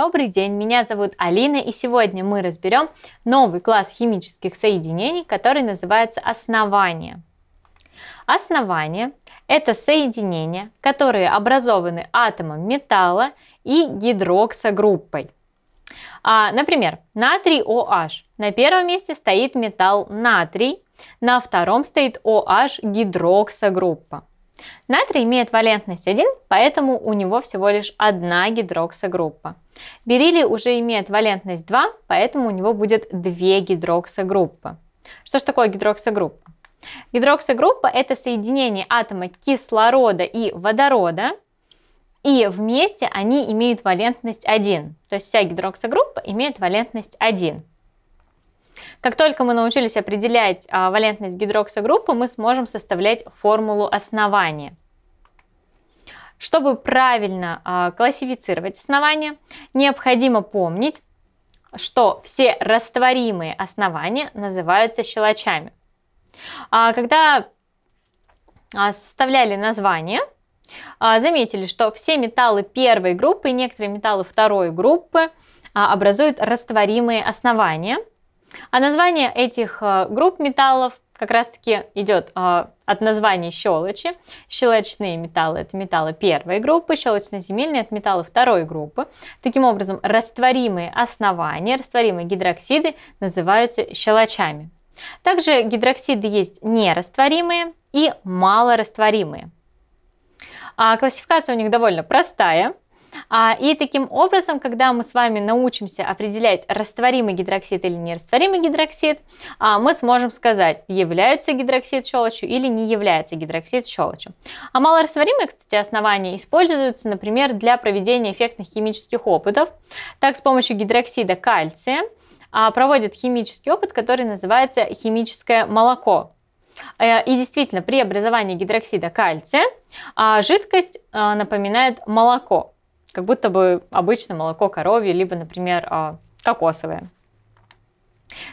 Добрый день, меня зовут Алина, и сегодня мы разберем новый класс химических соединений, который называется основание. Основание – это соединения, которые образованы атомом металла и гидроксогруппой. А, например, натрий OH. На первом месте стоит металл натрий, на втором стоит OH гидроксогруппа. Натрий имеет валентность 1, поэтому у него всего лишь одна гидроксогруппа. Бериллий уже имеет валентность 2, поэтому у него будет две гидроксогруппы. Что же такое гидроксогруппа? Гидроксогруппа – это соединение атома кислорода и водорода, и вместе они имеют валентность 1. То есть вся гидроксогруппа имеет валентность 1. Как только мы научились определять а, валентность гидроксогруппы, мы сможем составлять формулу основания. Чтобы правильно а, классифицировать основания, необходимо помнить, что все растворимые основания называются щелочами. А, когда составляли название, заметили, что все металлы первой группы и некоторые металлы второй группы образуют растворимые основания – а название этих э, групп металлов как раз-таки идет э, от названия щелочи. Щелочные металлы – это металлы первой группы, щелочно-земельные – это металлы второй группы. Таким образом, растворимые основания, растворимые гидроксиды называются щелочами. Также гидроксиды есть нерастворимые и малорастворимые. А классификация у них довольно простая – а, и таким образом, когда мы с вами научимся определять, растворимый гидроксид или нерастворимый гидроксид, а, мы сможем сказать, является гидроксид щелочью или не является гидроксид щелочью. А малорастворимые, кстати, основания используются, например, для проведения эффектных химических опытов. Так, с помощью гидроксида кальция а, проводят химический опыт, который называется химическое молоко. Э, и действительно, при образовании гидроксида кальция жидкость напоминает молоко как будто бы обычное молоко коровье, либо, например, а, кокосовое.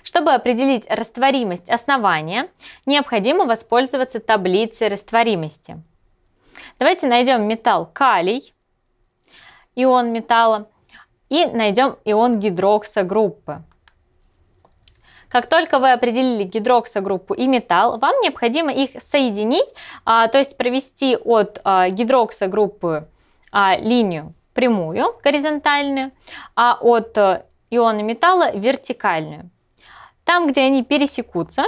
Чтобы определить растворимость основания, необходимо воспользоваться таблицей растворимости. Давайте найдем металл калий, ион металла, и найдем ион гидрокса группы. Как только вы определили гидроксогруппу и металл, вам необходимо их соединить, а, то есть провести от а, гидроксогруппы линию прямую, горизонтальную, а от э, иона металла вертикальную. Там, где они пересекутся,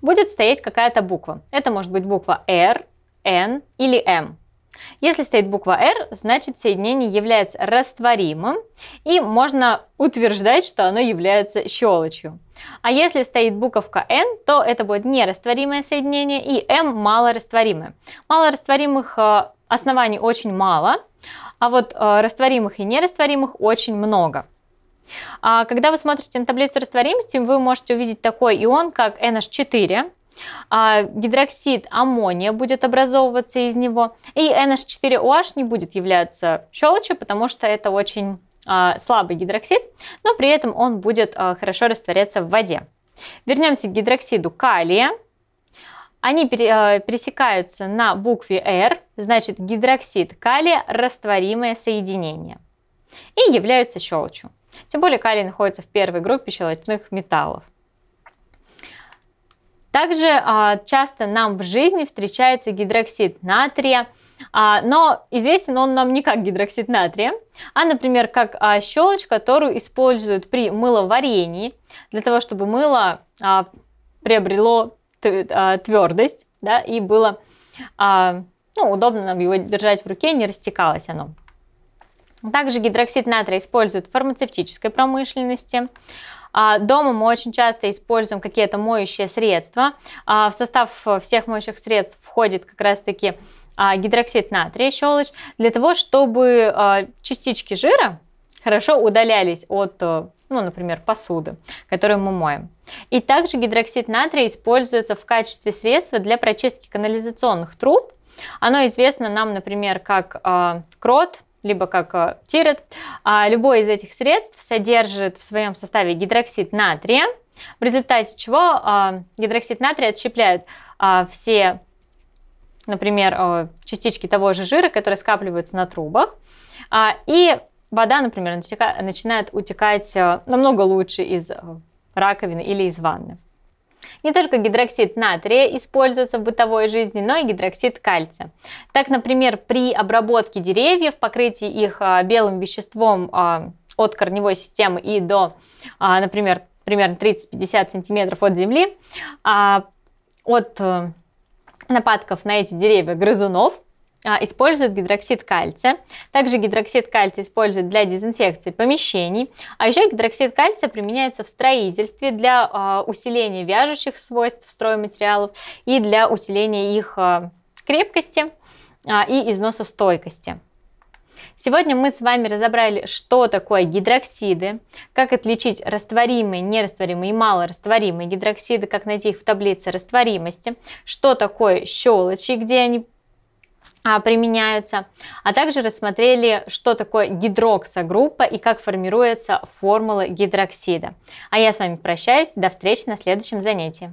будет стоять какая-то буква. Это может быть буква R, N или M. Если стоит буква R, значит соединение является растворимым, и можно утверждать, что оно является щелочью. А если стоит буковка N, то это будет нерастворимое соединение, и M малорастворимое. Малорастворимых э, оснований очень мало, а вот э, растворимых и нерастворимых очень много. А когда вы смотрите на таблицу растворимости, вы можете увидеть такой ион, как NH4, а гидроксид аммония будет образовываться из него. И NH4OH не будет являться щелочью, потому что это очень а, слабый гидроксид, но при этом он будет а, хорошо растворяться в воде. Вернемся к гидроксиду калия. Они а, пересекаются на букве R, значит гидроксид калия – растворимое соединение. И являются щелочью. Тем более калий находится в первой группе щелочных металлов. Также а, часто нам в жизни встречается гидроксид натрия, а, но известен он нам не как гидроксид натрия, а, например, как а, щелочь, которую используют при мыловарении, для того, чтобы мыло а, приобрело твердость а, да, и было а, ну, удобно нам его держать в руке, не растекалось оно. Также гидроксид натрия используют в фармацевтической промышленности. А, дома мы очень часто используем какие-то моющие средства. А, в состав всех моющих средств входит как раз-таки а, гидроксид натрия, щелочь, для того, чтобы частички жира хорошо удалялись от, э, ну, например, посуды, которую мы моем. И также гидроксид натрия используется в качестве средства для прочистки канализационных труб. Оно известно нам, например, как крот, либо как э, тирет. А любое из этих средств содержит в своем составе гидроксид натрия, в результате чего э, гидроксид натрия отщепляет э, все, например, частички того же жира, которые скапливаются на трубах, а, и вода, например, начинает утекать намного лучше из раковины или из ванны. Не только гидроксид натрия используется в бытовой жизни, но и гидроксид кальция. Так, например, при обработке деревьев, покрытии их а, белым веществом а, от корневой системы и до, а, например, примерно 30-50 сантиметров от земли, от э, нападков на эти деревья грызунов – а, используют гидроксид кальция. Также гидроксид кальция используют для дезинфекции помещений. А еще гидроксид кальция применяется в строительстве для а, усиления вяжущих свойств стройматериалов и для усиления их а, крепкости и износостойкости. Сегодня мы с вами разобрали, что такое гидроксиды, как отличить растворимые, нерастворимые и малорастворимые гидроксиды, как найти их в таблице растворимости, что такое щелочи, где они а, применяются, а также рассмотрели, что такое гидроксогруппа и как формируется формула гидроксида. А я с вами прощаюсь, до встречи на следующем занятии.